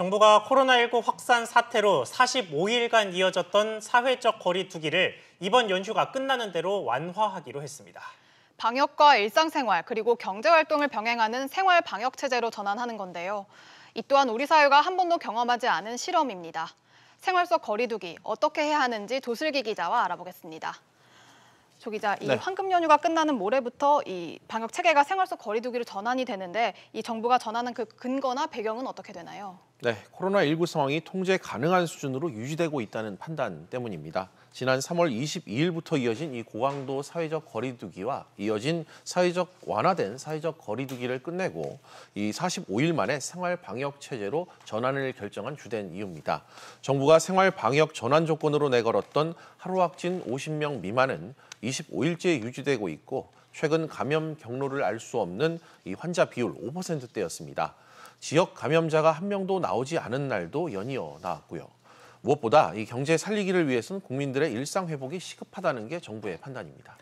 정부가 코로나19 확산 사태로 45일간 이어졌던 사회적 거리 두기를 이번 연휴가 끝나는 대로 완화하기로 했습니다. 방역과 일상생활 그리고 경제활동을 병행하는 생활 방역 체제로 전환하는 건데요. 이 또한 우리 사회가 한 번도 경험하지 않은 실험입니다. 생활 속 거리두기 어떻게 해야 하는지 도슬기 기자와 알아보겠습니다. 조 기자, 이 네. 황금 연휴가 끝나는 모레부터 이 방역 체계가 생활 속 거리두기로 전환이 되는데 이 정부가 전하는 그 근거나 배경은 어떻게 되나요? 네, 코로나19 상황이 통제 가능한 수준으로 유지되고 있다는 판단 때문입니다. 지난 3월 22일부터 이어진 이 고강도 사회적 거리두기와 이어진 사회적 완화된 사회적 거리두기를 끝내고 이 45일 만에 생활 방역 체제로 전환을 결정한 주된 이유입니다. 정부가 생활 방역 전환 조건으로 내걸었던 하루 확진 50명 미만은 25일째 유지되고 있고 최근 감염 경로를 알 수 없는 이 환자 비율 5%대였습니다. 지역 감염자가 한 명도 나오지 않은 날도 연이어 나왔고요. 무엇보다 이 경제 살리기를 위해서는 국민들의 일상 회복이 시급하다는 게 정부의 판단입니다.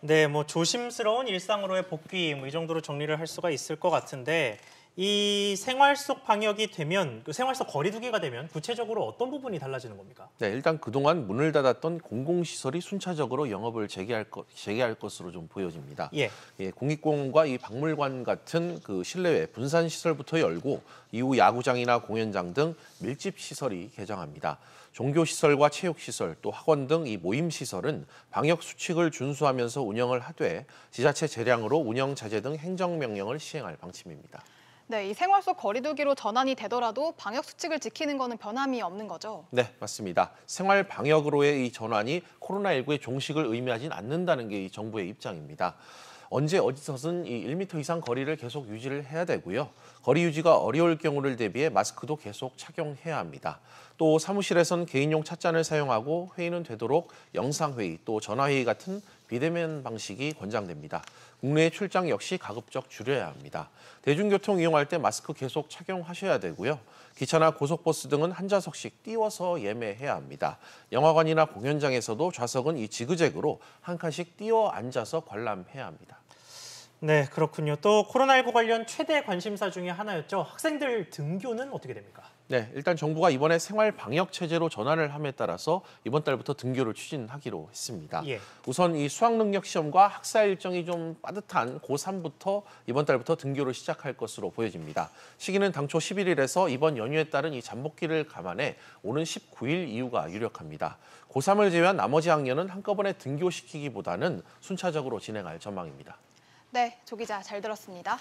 네, 뭐 조심스러운 일상으로의 복귀 뭐 이 정도로 정리를 할 수가 있을 것 같은데 이 생활 속 방역이 되면 그 생활 속 거리두기가 되면 구체적으로 어떤 부분이 달라지는 겁니까? 네, 일단 그동안 문을 닫았던 공공시설이 순차적으로 영업을 재개할, 것, 재개할 것으로 좀 보여집니다. 예. 예, 공익공원과 이 박물관 같은 그 실내외 분산 시설부터 열고 이후 야구장이나 공연장 등 밀집 시설이 개장합니다. 종교 시설과 체육 시설 또 학원 등 이 모임 시설은 방역 수칙을 준수하면서 운영을 하되 지자체 재량으로 운영 자재등 행정 명령을 시행할 방침입니다. 네, 이 생활 속 거리두기로 전환이 되더라도 방역 수칙을 지키는 것은 변함이 없는 거죠. 네, 맞습니다. 생활 방역으로의 이 전환이 코로나19의 종식을 의미하진 않는다는 게이 정부의 입장입니다. 언제 어디서든 이 1m 이상 거리를 계속 유지를 해야 되고요. 거리 유지가 어려울 경우를 대비해 마스크도 계속 착용해야 합니다. 또 사무실에선 개인용 찻잔을 사용하고 회의는 되도록 영상회의 또 전화회의 같은 비대면 방식이 권장됩니다. 국내의 출장 역시 가급적 줄여야 합니다. 대중교통 이용할 때 마스크 계속 착용하셔야 되고요. 기차나 고속버스 등은 한 좌석씩 띄워서 예매해야 합니다. 영화관이나 공연장에서도 좌석은 이 지그재그로 한 칸씩 띄워 앉아서 관람해야 합니다. 네, 그렇군요. 또 코로나19 관련 최대 관심사 중에 하나였죠. 학생들 등교는 어떻게 됩니까? 네, 일단 정부가 이번에 생활 방역 체제로 전환을 함에 따라서 이번 달부터 등교를 추진하기로 했습니다. 예. 우선 이 수학 능력 시험과 학사 일정이 좀 빠듯한 고3부터 이번 달부터 등교를 시작할 것으로 보여집니다. 시기는 당초 11일에서 이번 연휴에 따른 이 잠복기를 감안해 오는 19일 이후가 유력합니다. 고3을 제외한 나머지 학년은 한꺼번에 등교시키기보다는 순차적으로 진행할 전망입니다. 네, 조 기자 잘 들었습니다.